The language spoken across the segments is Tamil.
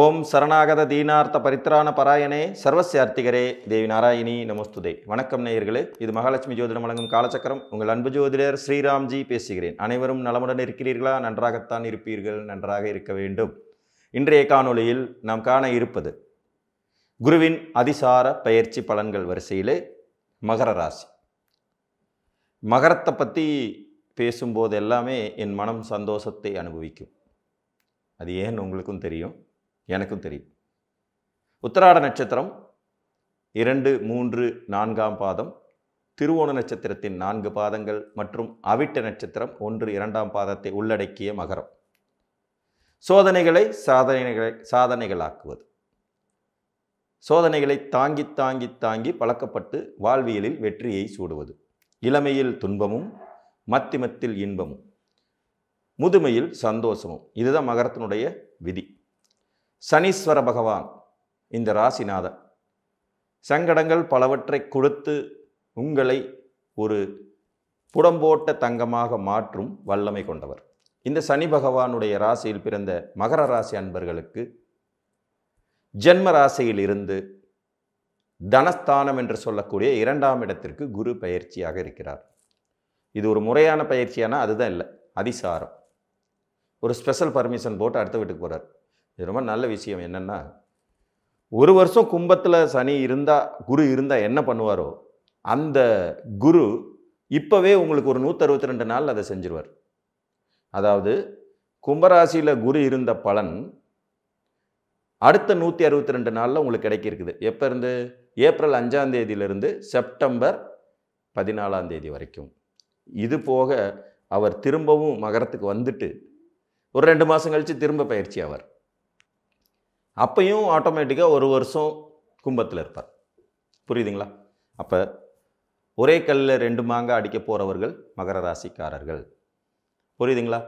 ஓம் சரணாகத தீனார்த்த பரித்ரான பராயணே சர்வசியார்த்திகரே தேவி நாராயணி நமஸ்துதே வணக்கம் நேயர்களே இது மகாலட்சுமி ஜோதிடம் வழங்கும் காலச்சக்கரம் உங்கள் அன்பு ஜோதிடர் ஸ்ரீராம்ஜி பேசுகிறேன் அனைவரும் நலமுடன் இருக்கிறீர்களா நன்றாகத்தான் இருப்பீர்கள் நன்றாக இருக்க வேண்டும் இன்றைய காணொளியில் நாம் காண இருப்பது குருவின் அதிசார பயிற்சி பலன்கள் வரிசையிலே மகர ராசி மகரத்தை பற்றி பேசும்போது எல்லாமே என் மனம் சந்தோஷத்தை அனுபவிக்கும் அது ஏன்னு உங்களுக்கும் தெரியும் எனக்கும் தெரியும் உத்தராட நட்சத்திரம் இரண்டு மூன்று நான்காம் பாதம் திருவோண நட்சத்திரத்தின் நான்கு பாதங்கள் மற்றும் அவிட்ட நட்சத்திரம் ஒன்று இரண்டாம் பாதத்தை உள்ளடக்கிய மகரம் சோதனைகளை சாதனைகளை சாதனைகளாக்குவது சோதனைகளை தாங்கி தாங்கி தாங்கி பழக்கப்பட்டு வாழ்வியலில் வெற்றியை சூடுவது இளமையில் துன்பமும் மத்திமத்தில் இன்பமும் முதுமையில் சந்தோஷமும் இதுதான் மகரத்தினுடைய விதி சனீஸ்வர பகவான் இந்த ராசிநாதன் சங்கடங்கள் பலவற்றை கொடுத்து உங்களை ஒரு புடம்போட்ட தங்கமாக மாற்றும் வல்லமை கொண்டவர் இந்த சனி பகவானுடைய ராசியில் பிறந்த மகர ராசி அன்பர்களுக்கு ஜென்ம ராசியில் இருந்து தனஸ்தானம் என்று சொல்லக்கூடிய இரண்டாம் இடத்திற்கு குரு பயிற்சியாக இருக்கிறார் இது ஒரு முறையான பயிற்சியானால் அதுதான் இல்லை அதிசாரம் ஒரு ஸ்பெஷல் பர்மிஷன் போட்டு அடுத்த வீட்டுக்கு போகிறார் இது ரொம்ப நல்ல விஷயம் என்னென்னா ஒரு வருஷம் கும்பத்தில் சனி இருந்தால் குரு இருந்தால் என்ன பண்ணுவாரோ அந்த குரு இப்போவே உங்களுக்கு ஒரு நூற்றறுபத்தி ரெண்டு நாள் அதை செஞ்சிருவார் அதாவது கும்பராசியில் குரு இருந்த பலன் அடுத்த நூற்றி அறுபத்தி ரெண்டு நாளில் உங்களுக்கு கிடைக்கிருக்குது எப்போ இருந்து ஏப்ரல் அஞ்சாம் தேதியிலிருந்து செப்டம்பர் பதினாலாம் தேதி வரைக்கும் இது போக அவர் திரும்பவும் மகரத்துக்கு வந்துட்டு ஒரு ரெண்டு மாதம் கழித்து திரும்ப பயிற்சி அவர் அப்பையும் ஆட்டோமேட்டிக்காக ஒரு வருஷம் கும்பத்தில் இருப்பார் புரியுதுங்களா அப்போ ஒரே கல்லில் ரெண்டு மாங்காய் அடிக்க போகிறவர்கள் மகர ராசிக்காரர்கள் புரியுதுங்களா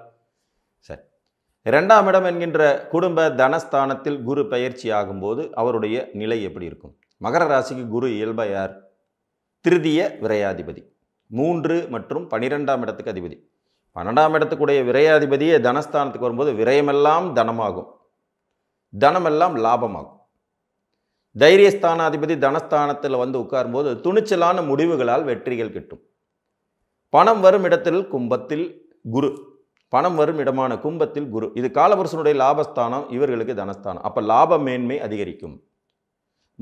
சரி இரண்டாம் இடம் என்கின்ற குடும்ப தனஸ்தானத்தில் குரு பயிற்சி ஆகும்போது அவருடைய நிலை எப்படி இருக்கும் மகர ராசிக்கு குரு இயல்பா யார் திருதிய விரையாதிபதி மூன்று மற்றும் பனிரெண்டாம் இடத்துக்கு அதிபதி பன்னெண்டாம் இடத்துக்குடைய விரையாதிபதியே தனஸ்தானத்துக்கு வரும்போது விரயமெல்லாம் தனமாகும் தனமெல்லாம் லாபமாகும் தைரியஸ்தானாதிபதி தனஸ்தானத்தில் வந்து உட்காரும்போது துணிச்சலான முடிவுகளால் வெற்றிகள் கிட்டும் பணம் வரும் இடத்தில் கும்பத்தில் குரு பணம் வரும் இடமான கும்பத்தில் குரு இது காலபுருஷனுடைய லாபஸ்தானம் இவர்களுக்கு தனஸ்தானம் அப்போ லாப மேன்மை அதிகரிக்கும்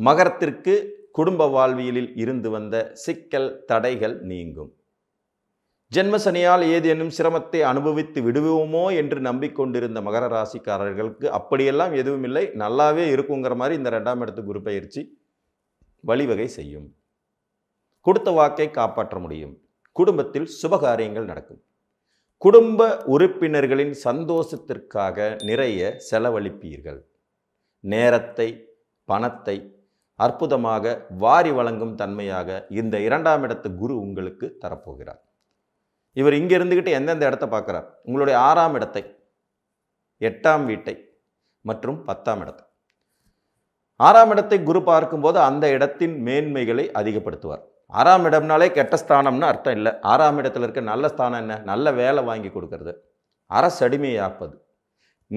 மகரத்திற்கு குடும்ப வாழ்வியலில் இருந்து வந்த சிக்கல் தடைகள் நீங்கும் ஜென்மசனியால் ஏதேனும் சிரமத்தை அனுபவித்து விடுவோமோ என்று நம்பிக்கொண்டிருந்த மகர ராசிக்காரர்களுக்கு அப்படியெல்லாம் எதுவும் இல்லை நல்லாவே இருக்குங்கிற மாதிரி இந்த ரெண்டாம் இடத்து குரு பயிற்சி வழிவகை செய்யும் கொடுத்த வாக்கை காப்பாற்ற முடியும் குடும்பத்தில் சுபகாரியங்கள் நடக்கும் குடும்ப உறுப்பினர்களின் சந்தோஷத்திற்காக நிறைய செலவழிப்பீர்கள் நேரத்தை பணத்தை அற்புதமாக வாரி வழங்கும் தன்மையாக இந்த இரண்டாம் இடத்து குரு உங்களுக்கு தரப்போகிறார் இவர் இங்கே இருந்துக்கிட்டு எந்தெந்த இடத்த பார்க்குறார் உங்களுடைய ஆறாம் இடத்தை எட்டாம் வீட்டை மற்றும் பத்தாம் இடத்தை ஆறாம் இடத்தை குரு பார்க்கும்போது அந்த இடத்தின் மேன்மைகளை அதிகப்படுத்துவார் ஆறாம் இடம்னாலே கெட்ட ஸ்தானம்னு அர்த்தம் இல்லை ஆறாம் இடத்துல இருக்க நல்ல ஸ்தானம் என்ன நல்ல வேலை வாங்கி கொடுக்கறது அரசடிமையாப்பது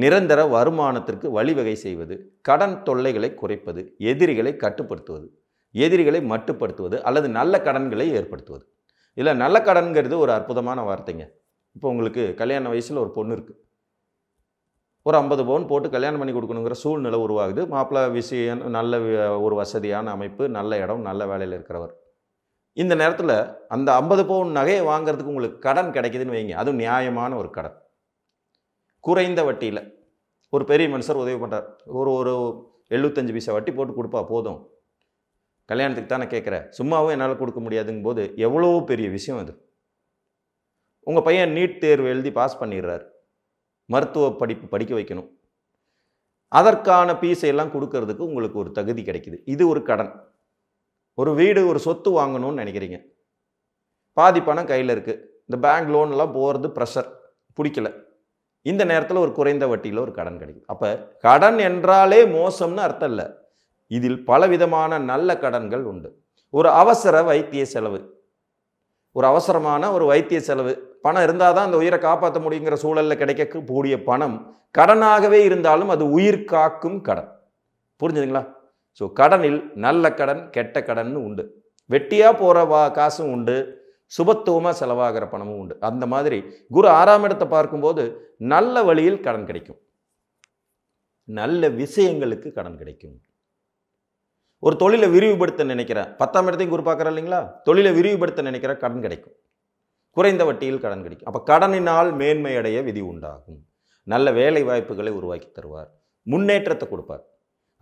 நிரந்தர வருமானத்திற்கு வழிவகை செய்வது கடன் தொல்லைகளை குறைப்பது எதிரிகளை கட்டுப்படுத்துவது எதிரிகளை மட்டுப்படுத்துவது அல்லது நல்ல கடன்களை ஏற்படுத்துவது இல்லை நல்ல கடன்கிறது ஒரு அற்புதமான வார்த்தைங்க இப்போ உங்களுக்கு கல்யாண வயசில் ஒரு பொண்ணு இருக்குது ஒரு ஐம்பது பவுன் போட்டு கல்யாணம் பண்ணி கொடுக்கணுங்கிற சூழ்நிலை உருவாகுது மாப்பிள்ளை விஷயம் நல்ல ஒரு வசதியான அமைப்பு நல்ல இடம் நல்ல வேலையில் இருக்கிறவர் இந்த நேரத்தில் அந்த ஐம்பது பவுன் நகையை வாங்கிறதுக்கு உங்களுக்கு கடன் கிடைக்குதுன்னு வைங்க அதுவும் நியாயமான ஒரு கடன் குறைந்த வட்டியில் ஒரு பெரிய மனுஷர் உதவி பண்ணுறார் ஒரு ஒரு எழுபத்தஞ்சு பைசா வட்டி போட்டு கொடுப்பா போதும் கல்யாணத்துக்கு தானே கேட்குறேன் சும்மாவும் என்னால் கொடுக்க முடியாதுங்கும் போது எவ்வளோ பெரிய விஷயம் அது உங்கள் பையன் நீட் தேர்வு எழுதி பாஸ் பண்ணிடுறார் மருத்துவ படிப்பு படிக்க வைக்கணும் அதற்கான பீஸை எல்லாம் கொடுக்கறதுக்கு உங்களுக்கு ஒரு தகுதி கிடைக்குது இது ஒரு கடன் ஒரு வீடு ஒரு சொத்து வாங்கணும்னு நினைக்கிறீங்க பாதி பணம் கையில் இருக்குது இந்த பேங்க் லோன்லாம் போகிறது ப்ரெஷர் பிடிக்கல இந்த நேரத்தில் ஒரு குறைந்த வட்டியில் ஒரு கடன் கிடைக்கும் அப்போ கடன் என்றாலே மோசம்னு அர்த்தம் இல்லை இதில் பலவிதமான நல்ல கடன்கள் உண்டு ஒரு அவசர வைத்திய செலவு ஒரு அவசரமான ஒரு வைத்திய செலவு பணம் இருந்தால் தான் அந்த உயிரை காப்பாற்ற முடியுங்கிற சூழலில் கிடைக்கக்கூடிய பணம் கடனாகவே இருந்தாலும் அது உயிர் காக்கும் கடன் புரிஞ்சுதுங்களா ஸோ கடனில் நல்ல கடன் கெட்ட கடன் உண்டு வெட்டியாக போகிற வா காசும் உண்டு சுபத்துவமாக செலவாகிற பணமும் உண்டு அந்த மாதிரி குரு ஆறாம் இடத்தை பார்க்கும்போது நல்ல வழியில் கடன் கிடைக்கும் நல்ல விஷயங்களுக்கு கடன் கிடைக்கும் ஒரு தொழிலை விரிவுபடுத்த நினைக்கிறேன் பத்தாம் இடத்தையும் குரு பார்க்குற இல்லைங்களா தொழிலை விரிவுபடுத்த நினைக்கிற கடன் கிடைக்கும் குறைந்த வட்டியில் கடன் கிடைக்கும் அப்போ கடனினால் மேன்மையடைய விதி உண்டாகும் நல்ல வேலை வாய்ப்புகளை உருவாக்கி தருவார் முன்னேற்றத்தை கொடுப்பார்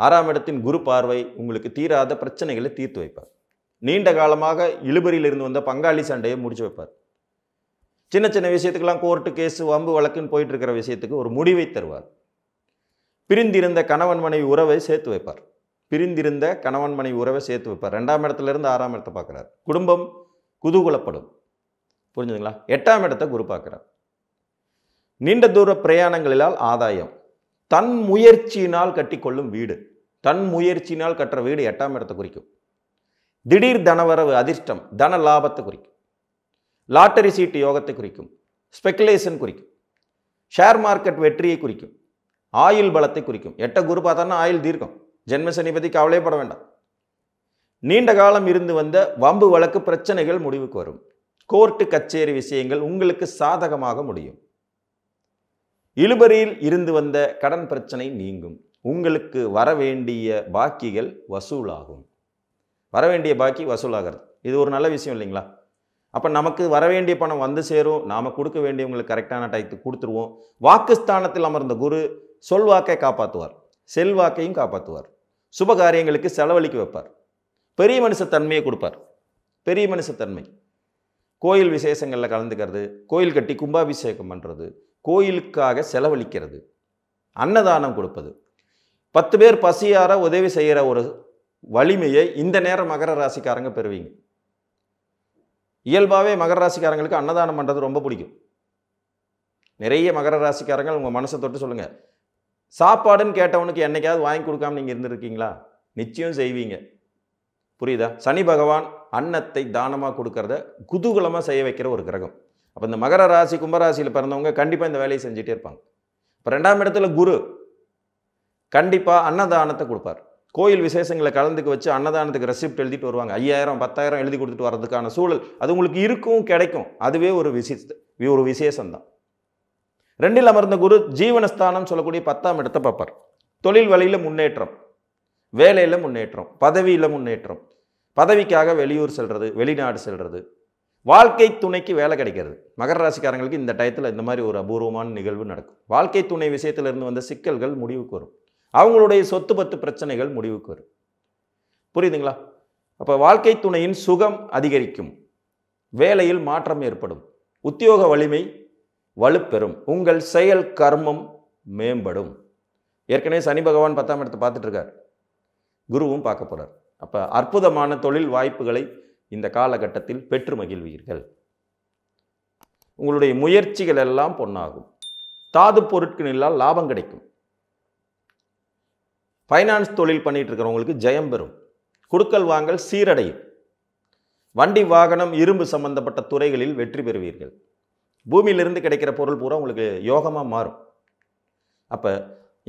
ஆறாம் இடத்தின் குரு பார்வை உங்களுக்கு தீராத பிரச்சனைகளை தீர்த்து வைப்பார் நீண்ட காலமாக இழுபறியிலிருந்து வந்த பங்காளி சண்டையை முடிச்சு வைப்பார் சின்ன சின்ன விஷயத்துக்கெல்லாம் கோர்ட்டு கேஸ் வம்பு வழக்குன்னு போயிட்டு இருக்கிற விஷயத்துக்கு ஒரு முடிவை தருவார் பிரிந்திருந்த கணவன் மனைவி உறவை சேர்த்து வைப்பார் பிரிந்திருந்த கணவன் மனைவி உறவை சேர்த்து வைப்பார் ரெண்டாம் இடத்துலேருந்து ஆறாம் இடத்தை பார்க்குறார் குடும்பம் குதூகுலப்படும் புரிஞ்சுதுங்களா எட்டாம் இடத்தை குரு பார்க்குறார் நீண்ட தூர பிரயாணங்களிலால் ஆதாயம் தன் முயற்சியினால் கட்டிக்கொள்ளும் வீடு தன் முயற்சினால் கற்ற வீடு எட்டாம் இடத்தை குறிக்கும் திடீர் தனவரவு அதிர்ஷ்டம் தன லாபத்தை குறிக்கும் லாட்டரி சீட்டு யோகத்தை குறிக்கும் ஸ்பெக்குலேஷன் குறிக்கும் ஷேர் மார்க்கெட் வெற்றியை குறிக்கும் ஆயுள் பலத்தை குறிக்கும் எட்ட குரு பார்த்தோன்னா ஆயுள் தீர்க்கம் ஜென்மசனி பற்றி கவலையப்பட வேண்டாம் நீண்ட காலம் இருந்து வந்த வம்பு வழக்கு பிரச்சனைகள் முடிவுக்கு வரும் கோர்ட்டு கச்சேரி விஷயங்கள் உங்களுக்கு சாதகமாக முடியும் இழுபறியில் இருந்து வந்த கடன் பிரச்சனை நீங்கும் உங்களுக்கு வர வேண்டிய பாக்கிகள் வசூலாகும் வர வேண்டிய பாக்கி வசூலாகிறது இது ஒரு நல்ல விஷயம் இல்லைங்களா அப்போ நமக்கு வர வேண்டிய பணம் வந்து சேரும் நாம் கொடுக்க வேண்டியவங்களுக்கு கரெக்டான டயத்துக்கு கொடுத்துருவோம் வாக்குஸ்தானத்தில் அமர்ந்த குரு சொல்வாக்கை காப்பாற்றுவார் செல்வாக்கையும் காப்பாற்றுவார் சுப காரியங்களுக்கு செலவழிக்க வைப்பார் பெரிய மனுஷத்தன்மையை கொடுப்பார் பெரிய மனுஷத்தன்மை கோயில் விசேஷங்களில் கலந்துக்கிறது கோயில் கட்டி கும்பாபிஷேகம் பண்ணுறது கோயிலுக்காக செலவழிக்கிறது அன்னதானம் கொடுப்பது பத்து பேர் பசியார உதவி செய்கிற ஒரு வலிமையை இந்த நேரம் மகர ராசிக்காரங்க பெறுவீங்க இயல்பாகவே மகர ராசிக்காரங்களுக்கு அன்னதானம் பண்ணுறது ரொம்ப பிடிக்கும் நிறைய மகர ராசிக்காரங்கள் உங்கள் மனசை தொட்டு சொல்லுங்கள் சாப்பாடுன்னு கேட்டவனுக்கு என்றைக்காவது வாங்கி கொடுக்காம நீங்கள் இருந்திருக்கீங்களா நிச்சயம் செய்வீங்க புரியுதா சனி பகவான் அன்னத்தை தானமாக கொடுக்கறத குதூகலமாக செய்ய வைக்கிற ஒரு கிரகம் அப்போ இந்த மகர ராசி கும்பராசியில் பிறந்தவங்க கண்டிப்பாக இந்த வேலையை செஞ்சுட்டே இருப்பாங்க இப்போ ரெண்டாம் இடத்துல குரு கண்டிப்பாக அன்னதானத்தை கொடுப்பார் கோயில் விசேஷங்களை கலந்துக்கு வச்சு அன்னதானத்துக்கு ரெசிப்ட் எழுதிட்டு வருவாங்க ஐயாயிரம் பத்தாயிரம் எழுதி கொடுத்துட்டு வர்றதுக்கான சூழல் அது உங்களுக்கு இருக்கும் கிடைக்கும் அதுவே ஒரு விசேஷ ஒரு விசேஷம்தான் ரெண்டில் அமர்ந்த குரு ஜீவனஸ்தானம் சொல்லக்கூடிய பத்தாம் இடத்தை பார்ப்பார் தொழில் வழியில் முன்னேற்றம் வேலையில் முன்னேற்றம் பதவியில் முன்னேற்றம் பதவிக்காக வெளியூர் செல்வது வெளிநாடு செல்வது வாழ்க்கை துணைக்கு வேலை கிடைக்கிறது மகர ராசிக்காரங்களுக்கு இந்த டயத்தில் இந்த மாதிரி ஒரு அபூர்வமான நிகழ்வு நடக்கும் வாழ்க்கை துணை விஷயத்திலிருந்து வந்த சிக்கல்கள் முடிவுக்கு வரும் அவங்களுடைய சொத்து பத்து பிரச்சனைகள் முடிவுக்கு வரும் புரியுதுங்களா அப்போ வாழ்க்கை துணையின் சுகம் அதிகரிக்கும் வேலையில் மாற்றம் ஏற்படும் உத்தியோக வலிமை வலுப்பெறும் உங்கள் செயல் கர்மம் மேம்படும் ஏற்கனவே சனி பகவான் பத்தாம் இடத்தை பார்த்துட்ருக்கார் குருவும் பார்க்க போகிறார் அப்போ அற்புதமான தொழில் வாய்ப்புகளை இந்த காலகட்டத்தில் பெற்று மகிழ்வீர்கள் உங்களுடைய முயற்சிகள் எல்லாம் பொன்னாகும் தாது பொருட்களில்லால் லாபம் கிடைக்கும் ஃபைனான்ஸ் தொழில் பண்ணிகிட்டு இருக்கிறவங்களுக்கு ஜெயம் பெறும் குடுக்கல் வாங்கல் சீரடையும் வண்டி வாகனம் இரும்பு சம்பந்தப்பட்ட துறைகளில் வெற்றி பெறுவீர்கள் பூமியிலிருந்து கிடைக்கிற பொருள் பூரா உங்களுக்கு யோகமாக மாறும் அப்போ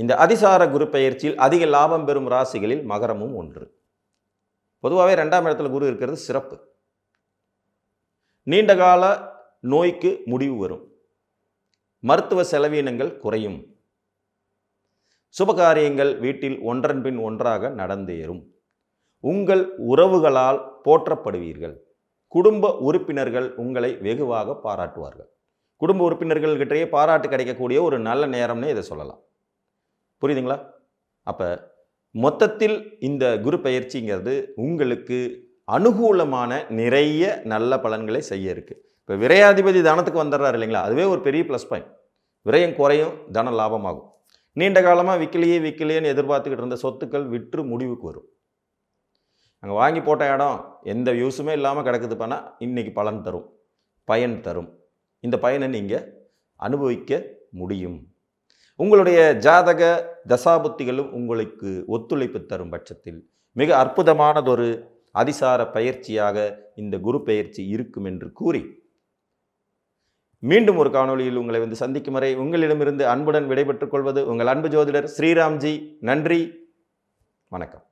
இந்த அதிசார குரு பயிற்சியில் அதிக லாபம் பெறும் ராசிகளில் மகரமும் ஒன்று பொதுவாகவே ரெண்டாம் இடத்துல குரு இருக்கிறது சிறப்பு நீண்டகால நோய்க்கு முடிவு வரும் மருத்துவ செலவீனங்கள் குறையும் சுபகாரியங்கள் வீட்டில் ஒன்றன் பின் ஒன்றாக நடந்தேறும் உங்கள் உறவுகளால் போற்றப்படுவீர்கள் குடும்ப உறுப்பினர்கள் உங்களை வெகுவாக பாராட்டுவார்கள் குடும்ப உறுப்பினர்கள்கிட்டயே பாராட்டு கிடைக்கக்கூடிய ஒரு நல்ல நேரம்னே இதை சொல்லலாம் புரியுதுங்களா அப்போ மொத்தத்தில் இந்த குரு பயிற்சிங்கிறது உங்களுக்கு அனுகூலமான நிறைய நல்ல பலன்களை செய்ய இருக்குது இப்போ விரையாதிபதி தனத்துக்கு வந்துடுறாரு இல்லைங்களா அதுவே ஒரு பெரிய ப்ளஸ் பாயிண்ட் விரயம் குறையும் தன லாபமாகும் நீண்ட காலமாக விற்கலையே விற்கலையேன்னு எதிர்பார்த்துக்கிட்டு இருந்த சொத்துக்கள் விற்று முடிவுக்கு வரும் அங்கே வாங்கி போட்ட இடம் எந்த யூஸுமே இல்லாமல் கிடக்குது பண்ணால் இன்றைக்கி பலன் தரும் பயன் தரும் இந்த பயனை நீங்கள் அனுபவிக்க முடியும் உங்களுடைய ஜாதக தசாபுத்திகளும் உங்களுக்கு ஒத்துழைப்பு தரும் பட்சத்தில் மிக அற்புதமானதொரு அதிசார பயிற்சியாக இந்த குரு பயிற்சி இருக்கும் என்று கூறி மீண்டும் ஒரு காணொலியில் உங்களை வந்து சந்திக்கும் வரை உங்களிடமிருந்து அன்புடன் விடைபெற்றுக் கொள்வது உங்கள் அன்பு ஜோதிடர் ஸ்ரீராம்ஜி நன்றி வணக்கம்